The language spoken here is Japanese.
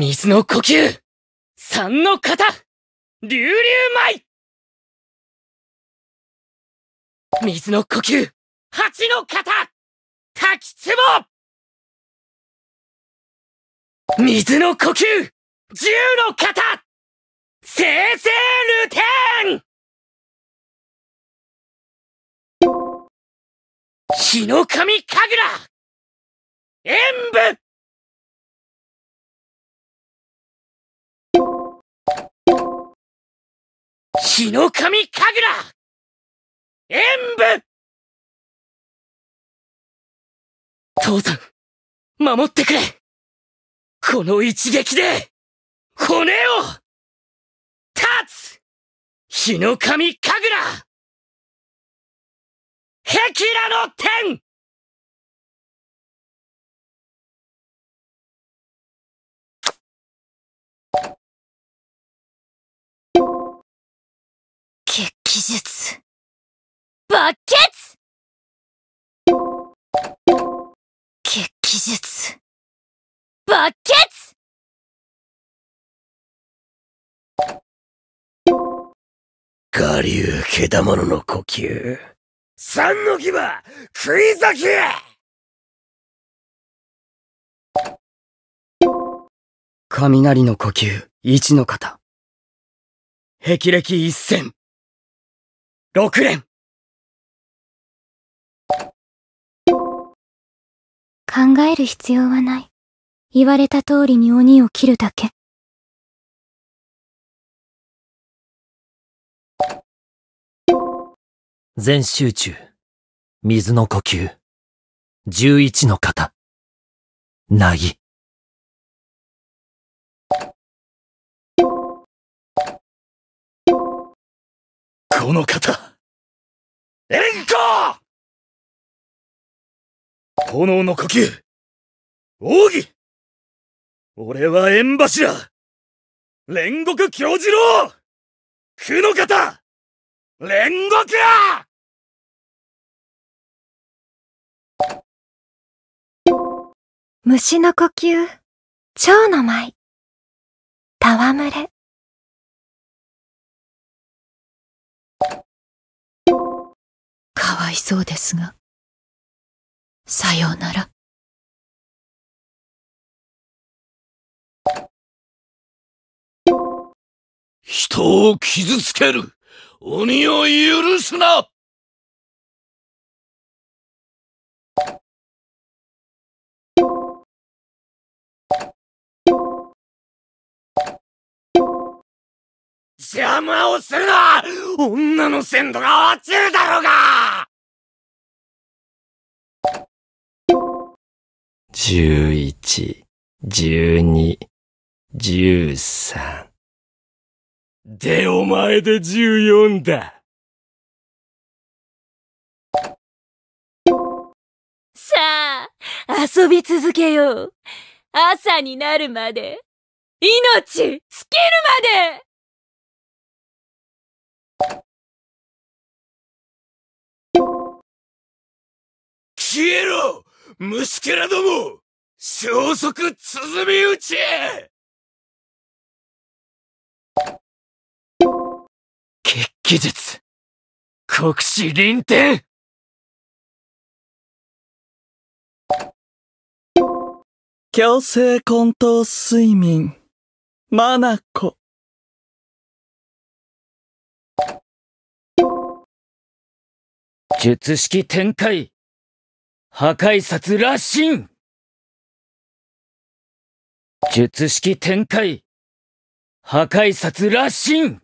水の呼吸三の型流流舞水の呼吸八の型滝ぼ水の呼吸十の型生成ルテン日の神神楽演武日の神神楽演武父さん、守ってくれこの一撃で、骨を、立つ日の神神楽キらの天熱血気術バケツ我流毛玉の呼吸三の牙食い裂き雷の呼吸一の型霹靂一戦六連考える必要はない。言われた通りに鬼を切るだけ。全集中。水の呼吸。十一の型。なぎ。この方。円光炎の呼吸奥義俺は縁柱煉獄教次郎苦の方煉獄虫の呼吸、蝶の舞、戯れ。かわいそうですが。さようなら。人を傷つける鬼を許すな邪魔をするな女の鮮度が落ちるだろうが11、12、13。で、お前で14だ。さあ、遊び続けよう。朝になるまで、命、尽きるまで消えろ虫けらども消息鼓打ち血気術国士臨天強制混沌睡眠マナコ術式展開破壊殺羅針術式展開破壊殺羅針